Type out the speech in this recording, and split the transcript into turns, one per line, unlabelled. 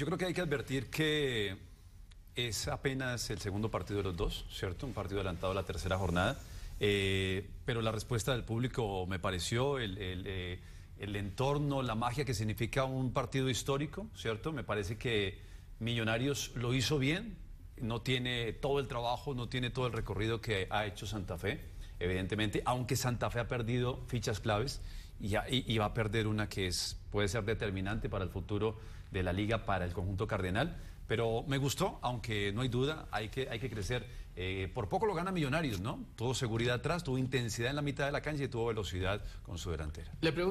Yo creo que hay que advertir que es apenas el segundo partido de los dos, ¿cierto? Un partido adelantado a la tercera jornada. Eh, pero la respuesta del público me pareció el, eh, el, entorno, la magia que significa un partido histórico, ¿cierto? Me parece que Millonarios lo hizo bien, no tiene todo el trabajo, no tiene todo el recorrido que ha hecho Santa Fe, evidentemente, aunque Santa Fe ha perdido fichas claves y, va a perder una que es, puede ser determinante para el futuro de la liga, para el conjunto cardenal. Pero me gustó, aunque no hay duda, hay que, hay que crecer. Eh, por poco lo gana Millonarios, ¿no? Tuvo seguridad atrás, tuvo intensidad en la mitad de la cancha y tuvo velocidad con su
delantera.
Le pregunto